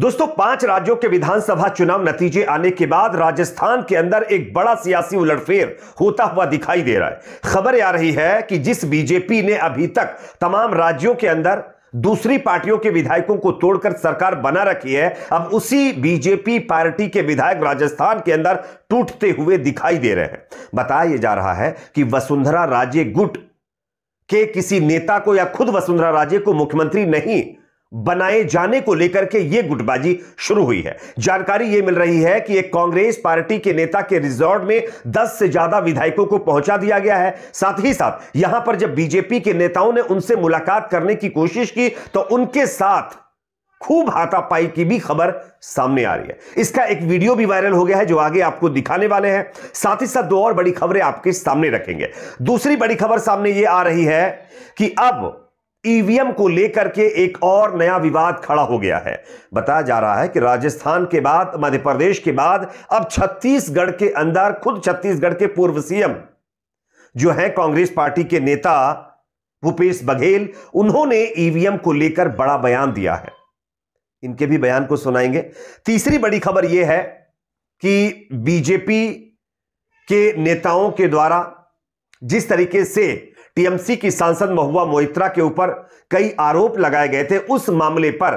दोस्तों पांच राज्यों के विधानसभा चुनाव नतीजे आने के बाद राजस्थान के अंदर एक बड़ा सियासी उलटफेर होता हुआ दिखाई दे रहा है खबर आ रही है कि जिस बीजेपी ने अभी तक तमाम राज्यों के अंदर दूसरी पार्टियों के विधायकों को तोड़कर सरकार बना रखी है अब उसी बीजेपी पार्टी के विधायक राजस्थान के अंदर टूटते हुए दिखाई दे रहे हैं बताया जा रहा है कि वसुंधरा राजे गुट के किसी नेता को या खुद वसुंधरा राजे को मुख्यमंत्री नहीं बनाए जाने को लेकर के यह गुटबाजी शुरू हुई है जानकारी यह मिल रही है कि एक कांग्रेस पार्टी के नेता के रिजॉर्ट में 10 से ज्यादा विधायकों को पहुंचा दिया गया है साथ ही साथ यहां पर जब बीजेपी के नेताओं ने उनसे मुलाकात करने की कोशिश की तो उनके साथ खूब हाथापाई की भी खबर सामने आ रही है इसका एक वीडियो भी वायरल हो गया है जो आगे आपको दिखाने वाले हैं साथ ही साथ दो और बड़ी खबरें आपके सामने रखेंगे दूसरी बड़ी खबर सामने ये आ रही है कि अब ईवीएम को लेकर के एक और नया विवाद खड़ा हो गया है बताया जा रहा है कि राजस्थान के बाद मध्य प्रदेश के बाद अब छत्तीसगढ़ के अंदर खुद छत्तीसगढ़ के पूर्व सीएम जो है कांग्रेस पार्टी के नेता भूपेश बघेल उन्होंने ईवीएम को लेकर बड़ा बयान दिया है इनके भी बयान को सुनाएंगे तीसरी बड़ी खबर यह है कि बीजेपी के नेताओं के द्वारा जिस तरीके से टीएमसी की सांसद महुआ मोहित्रा के ऊपर कई आरोप लगाए गए थे उस मामले पर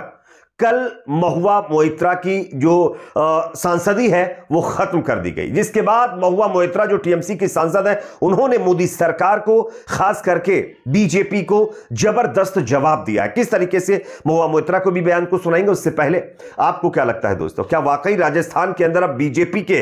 कल महुआ मोहित्रा की जो सांसदी है वो खत्म कर दी गई जिसके बाद महुआ मोहित्रा जो टीएमसी की सांसद है उन्होंने मोदी सरकार को खास करके बीजेपी को जबरदस्त जवाब दिया है किस तरीके से महुआ मोहित्रा को भी बयान को सुनाएंगे उससे पहले आपको क्या लगता है दोस्तों क्या वाकई राजस्थान के अंदर अब बीजेपी के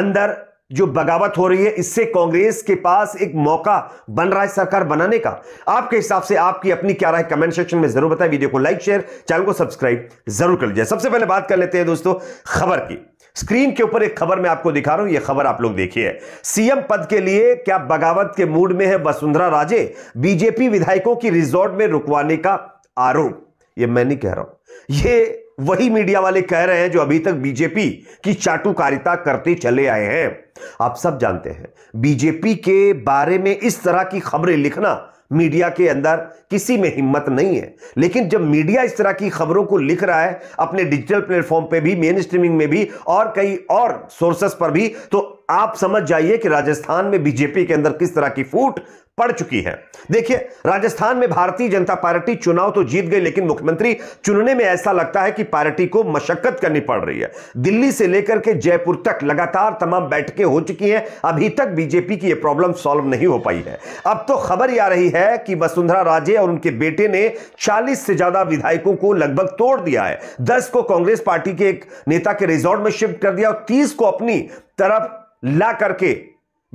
अंदर जो बगावत हो रही है इससे कांग्रेस के पास एक मौका बन रहा है सरकार बनाने का आपके हिसाब से आपकी अपनी क्या राय कमेंट सेक्शन में जरूर बताएं वीडियो को लाइक शेयर चैनल को सब्सक्राइब जरूर कर लीजिए सबसे पहले बात कर लेते हैं दोस्तों खबर की स्क्रीन के ऊपर एक खबर मैं आपको दिखा रहा हूं यह खबर आप लोग देखिए सीएम पद के लिए क्या बगावत के मूड में है वसुंधरा राजे बीजेपी विधायकों की रिजॉर्ट में रुकवाने का आरोप यह मैं नहीं कह रहा हूं यह वही मीडिया वाले कह रहे हैं जो अभी तक बीजेपी की चाटुकारिता करते चले आए हैं आप सब जानते हैं बीजेपी के बारे में इस तरह की खबरें लिखना मीडिया के अंदर किसी में हिम्मत नहीं है लेकिन जब मीडिया इस तरह की खबरों को लिख रहा है अपने डिजिटल प्लेटफॉर्म पे भी मेन स्ट्रीमिंग में भी और कई और सोर्सेस पर भी तो आप समझ जाइए कि राजस्थान में बीजेपी के अंदर किस तरह की फूट पड़ चुकी है देखिए राजस्थान में भारतीय जनता पार्टी चुनाव तो जीत गई लेकिन मुख्यमंत्री चुनने में ऐसा लगता है कि पार्टी को मशक्कत करनी पड़ रही है दिल्ली से लेकर के जयपुर तक लगातार तमाम बैठकें हो चुकी हैं अभी तक बीजेपी की यह प्रॉब्लम सॉल्व नहीं हो पाई है अब तो खबर यह रही है कि वसुंधरा राजे और उनके बेटे ने चालीस से ज्यादा विधायकों को लगभग तोड़ दिया है दस को कांग्रेस पार्टी के एक नेता के रिजॉर्ट में शिफ्ट कर दिया और तीस को अपनी तरफ ला करके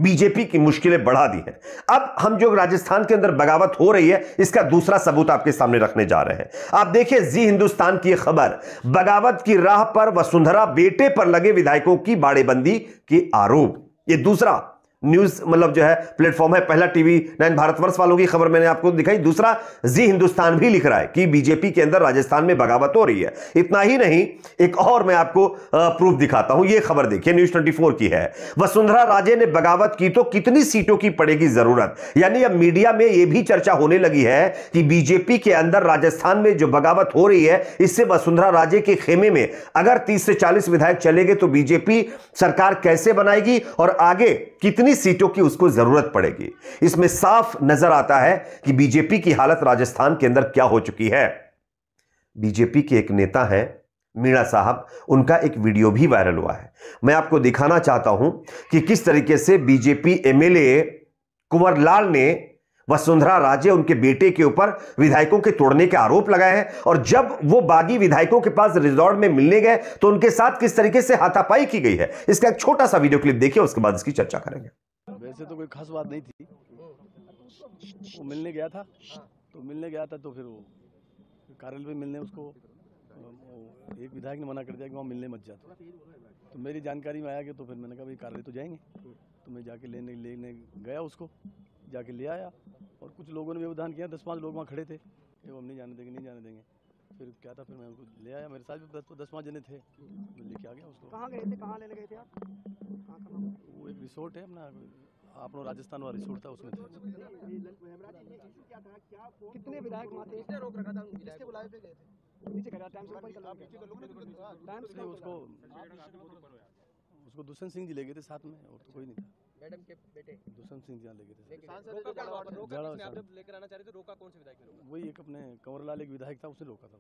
बीजेपी की मुश्किलें बढ़ा दी हैं अब हम जो राजस्थान के अंदर बगावत हो रही है इसका दूसरा सबूत आपके सामने रखने जा रहे हैं आप देखिए जी हिंदुस्तान की खबर बगावत की राह पर वसुंधरा बेटे पर लगे विधायकों की बाड़ेबंदी के आरोप ये दूसरा न्यूज मतलब जो है प्लेटफॉर्म है पहला टीवी नाइन भारतवर्ष वालों की खबर मैंने आपको दिखाई दूसरा जी हिंदुस्तान भी लिख रहा है कि बीजेपी के अंदर राजस्थान में बगावत हो रही है इतना ही नहीं एक और मैं आपको प्रूफ दिखाता हूं यह खबर देखिए न्यूज 24 की है वसुंधरा राजे ने बगावत की तो कितनी सीटों की पड़ेगी जरूरत यानी अब मीडिया में यह भी चर्चा होने लगी है कि बीजेपी के अंदर राजस्थान में जो बगावत हो रही है इससे वसुंधरा राजे के खेमे में अगर तीस से चालीस विधायक चले गए तो बीजेपी सरकार कैसे बनाएगी और आगे कितनी कितनी सीटों की उसको जरूरत पड़ेगी इसमें साफ नजर आता है कि बीजेपी की हालत राजस्थान के अंदर क्या हो चुकी है बीजेपी के एक नेता हैं मीणा साहब उनका एक वीडियो भी वायरल हुआ है मैं आपको दिखाना चाहता हूं कि किस तरीके से बीजेपी एमएलए कुंवर लाल ने वसुंधरा राजे उनके बेटे के ऊपर विधायकों के तोड़ने के आरोप लगाए हैं और जब वो बागी विधायकों के पास रिजॉर्ट में मिलने गए तो उनके साथ किस तरीके से हाथापाई की गई है इसका एक छोटा सा वीडियो क्लिप देखिए उसके बाद इसकी चर्चा करेंगे वैसे तो कोई खास बात नहीं थी वो मिलने गया था तो मिलने गया था तो फिर वो कार्यालय में मिलने उसको एक विधायक ने मना कर दिया कि वहाँ मिलने मत जा तो मेरी जानकारी में आया कि तो फिर मैंने कहा भाई कार्यालय तो जाएंगे तो मैं जाके लेने लेने गया उसको जाके ले आया और कुछ लोगों ने व्यवधान किया दस पाँच लोग वहाँ खड़े थे कि वो हम नहीं जाने देंगे नहीं जाने देंगे फिर क्या था फिर मैं उनको ले आया मेरे साथ भी दस दस पाँच जने थे लेके आ गया उसको कहाँ गए थे कहाँ लेने गए थे आप वो एक रिसोर्ट है अपना आप लोग राजस्थान वाला रिसोर्ट था उसमें थे कितने विधायक वहाँ थे रोक रखा था किसके बुलाए पे गए थे नीचे तो तो उसको उसको दुष्यंत सिंह जी ले गए थे साथ में और तो कोई नहीं था मैडम के बेटे दुष्यंत लेके थे लेकर आना चाह रहे थे रोका कौन से विधायक वही एक अपने कंवरलाल एक विधायक था उसे रोका था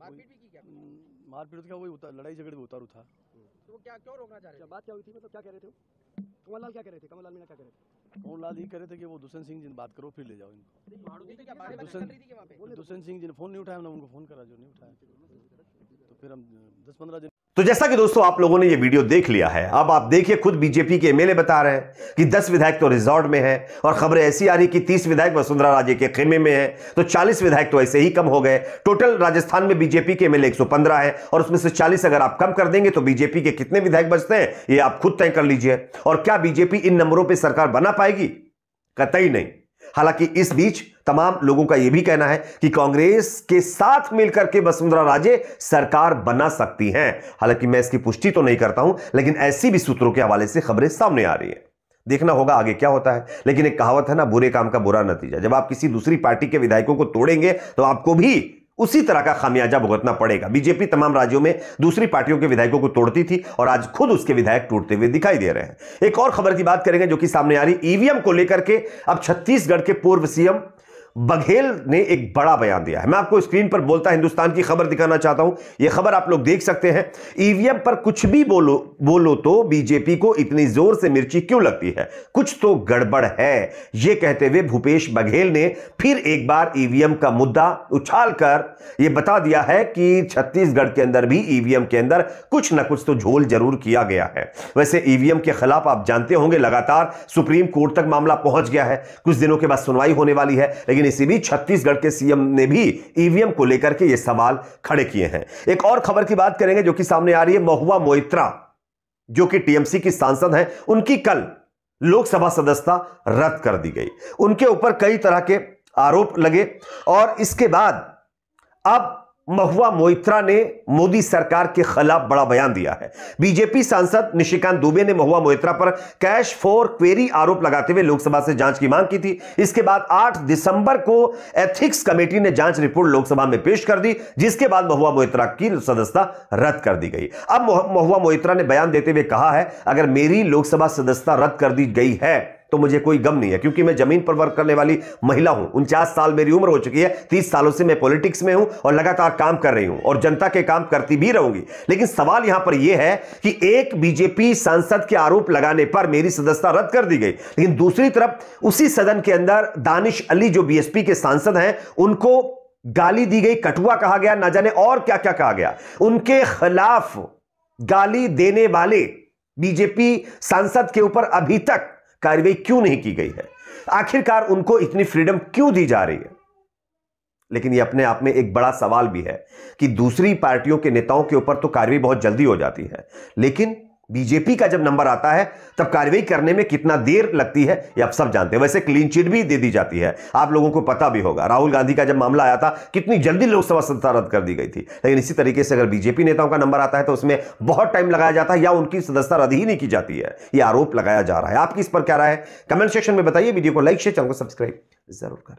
मारपीट भी की क्या हम्म, मारपीट वही लड़ाई झगड़े में उतारू था हम्म। तो क्या क्यों रोकना चाह रहे बात क्या हुई थी मतलब क्या कह रहे थे कमललाल क्या कह रहे थे कमललाल क्या कह रहे थे कमललाल ये कह रहे थे कि वो दुष्यंत सिंह जी बात करो फिर ले जाओ इनको दुष्यंत सिंह जी ने फोन नहीं उठाया हमने उनको फोन करा जो नहीं उठाया तो फिर हम दस पंद्रह दिन तो जैसा कि दोस्तों आप लोगों ने ये वीडियो देख लिया है अब आप देखिए खुद बीजेपी के एमएलए बता रहे हैं कि 10 विधायक तो रिजॉर्ट में हैं और खबरें ऐसी आ रही कि 30 विधायक वसुंधरा राजे के खेमे में हैं तो 40 विधायक तो ऐसे ही कम हो गए टोटल राजस्थान में बीजेपी के एमएलए 115 है और उसमें से चालीस अगर आप कम कर देंगे तो बीजेपी के कितने विधायक बचते हैं ये आप खुद तय कर लीजिए और क्या बीजेपी इन नंबरों पर सरकार बना पाएगी कतई नहीं हालांकि इस बीच तमाम लोगों का यह भी कहना है कि कांग्रेस के साथ मिलकर के वसुंधरा राजे सरकार बना सकती हैं हालांकि मैं इसकी पुष्टि तो नहीं करता हूं लेकिन ऐसी भी सूत्रों के हवाले से खबरें सामने आ रही है देखना होगा आगे क्या होता है लेकिन एक कहावत है ना बुरे काम का बुरा नतीजा जब आप किसी दूसरी पार्टी के विधायकों को तोड़ेंगे तो आपको भी उसी तरह का खामियाजा भुगतना पड़ेगा बीजेपी तमाम राज्यों में दूसरी पार्टियों के विधायकों को तोड़ती थी और आज खुद उसके विधायक टूटते हुए दिखाई दे रहे हैं एक और खबर की बात करेंगे जो कि सामने आ रही ईवीएम को लेकर के अब छत्तीसगढ़ के पूर्व सीएम बघेल ने एक बड़ा बयान दिया है मैं आपको स्क्रीन पर बोलता हिंदुस्तान की खबर दिखाना चाहता हूं यह खबर आप लोग देख सकते हैं ईवीएम पर कुछ भी बोलो बोलो तो बीजेपी को इतनी जोर से मिर्ची क्यों लगती है कुछ तो गड़बड़ है यह कहते हुए भूपेश बघेल ने फिर एक बार ईवीएम का मुद्दा उछाल कर यह बता दिया है कि छत्तीसगढ़ के अंदर भी ईवीएम के अंदर कुछ ना कुछ तो झोल जरूर किया गया है वैसे ईवीएम के खिलाफ आप जानते होंगे लगातार सुप्रीम कोर्ट तक मामला पहुंच गया है कुछ दिनों के बाद सुनवाई होने वाली है लेकिन लेकिन इसी बीच छत्तीसगढ़ के सीएम ने भी ईवीएम को लेकर के ये सवाल खड़े किए हैं एक और खबर की बात करेंगे जो कि सामने आ रही है महुआ मोइत्रा जो कि टीएमसी की सांसद हैं उनकी कल लोकसभा सदस्यता रद्द कर दी गई उनके ऊपर कई तरह के आरोप लगे और इसके बाद अब महुआ मोइत्रा ने मोदी सरकार के खिलाफ बड़ा बयान दिया है बीजेपी सांसद निशिकांत दुबे ने महुआ मोइत्रा पर कैश फॉर क्वेरी आरोप लगाते हुए लोकसभा से जांच की मांग की थी इसके बाद 8 दिसंबर को एथिक्स कमेटी ने जांच रिपोर्ट लोकसभा में पेश कर दी जिसके बाद महुआ मोइत्रा की सदस्यता रद्द कर दी गई अब महुआ मोइत्रा ने बयान देते हुए कहा है अगर मेरी लोकसभा सदस्यता रद्द कर दी गई है तो मुझे कोई गम नहीं है क्योंकि मैं जमीन पर वर्क करने वाली महिला हूं उनचास साल मेरी उम्र हो चुकी है तीस सालों से मैं पॉलिटिक्स में हूं और लगातार काम कर रही हूं और जनता के काम करती भी रहूंगी लेकिन सवाल यहां पर यह है कि एक बीजेपी सांसद के आरोप लगाने पर मेरी सदस्यता रद्द कर दी गई लेकिन दूसरी तरफ उसी सदन के अंदर दानिश अली जो बीएसपी के सांसद हैं उनको गाली दी गई कटुआ कहा गया ना जाने और क्या क्या कहा गया उनके खिलाफ गाली देने वाले बीजेपी सांसद के ऊपर अभी तक कार्रवाई क्यों नहीं की गई है आखिरकार उनको इतनी फ्रीडम क्यों दी जा रही है लेकिन यह अपने आप में एक बड़ा सवाल भी है कि दूसरी पार्टियों के नेताओं के ऊपर तो कार्रवाई बहुत जल्दी हो जाती है लेकिन बीजेपी का जब नंबर आता है तब कार्रवाई करने में कितना देर लगती है ये आप सब जानते हैं वैसे क्लीन चिट भी दे दी जाती है आप लोगों को पता भी होगा राहुल गांधी का जब मामला आया था कितनी जल्दी लोकसभा सदस्यता रद्द कर दी गई थी लेकिन इसी तरीके से अगर बीजेपी नेताओं का नंबर आता है तो उसमें बहुत टाइम लगाया जाता है या उनकी सदस्यता रद्द ही नहीं की जाती है ये आरोप लगाया जा रहा है आपकी इस पर क्या राय है कमेंट सेक्शन में बताइए वीडियो को लाइक शेयर चैनल को सब्सक्राइब जरूर करें